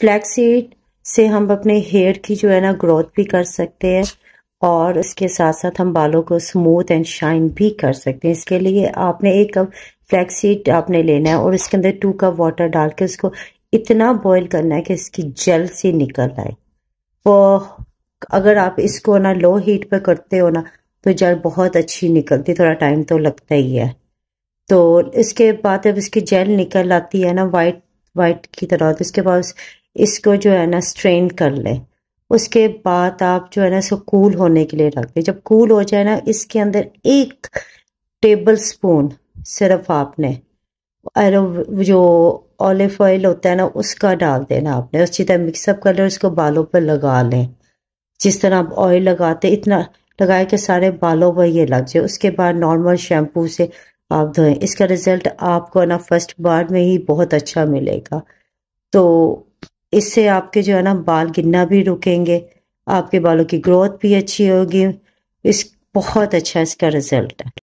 flaxseed से हम अपने हेयर की जो है ना ग्रोथ भी कर सकते हैं और इसके साथ साथ हम बालों को स्मूथ एंड शाइन भी कर सकते हैं इसके लिए आपने एक कप फ्लैक्सीड आपने लेना है और इसके अंदर टू कप वाटर डाल के उसको इतना बॉयल करना है कि इसकी जल सी निकल आए वो अगर आप इसको ना लो हीट पर करते हो ना तो जल बहुत अच्छी निकलती थोड़ा टाइम तो लगता ही है तो इसके बाद जब इसकी जेल निकल आती है ना वाइट वाइट की तरह तो इसके बाद इसको जो है ना स्ट्रेन कर लें उसके बाद आप जो है ना इसको कूल होने के लिए रख दें जब कूल हो जाए ना इसके अंदर एक टेबल स्पून सिर्फ आपने एरो जो ऑलिव ऑयल होता है ना उसका डाल देना आपने अच्छी तरह मिक्सअप कर लें उसको बालों पर लगा लें जिस तरह आप ऑयल लगाते इतना लगाए कि सारे बालों पर ये लग जाए उसके बाद नॉर्मल शैम्पू से आप धोएं इसका रिज़ल्ट आपको ना फर्स्ट बार में ही बहुत अच्छा मिलेगा तो इससे आपके जो है ना बाल गिरना भी रुकेंगे आपके बालों की ग्रोथ भी अच्छी होगी इस बहुत अच्छा इसका रिजल्ट है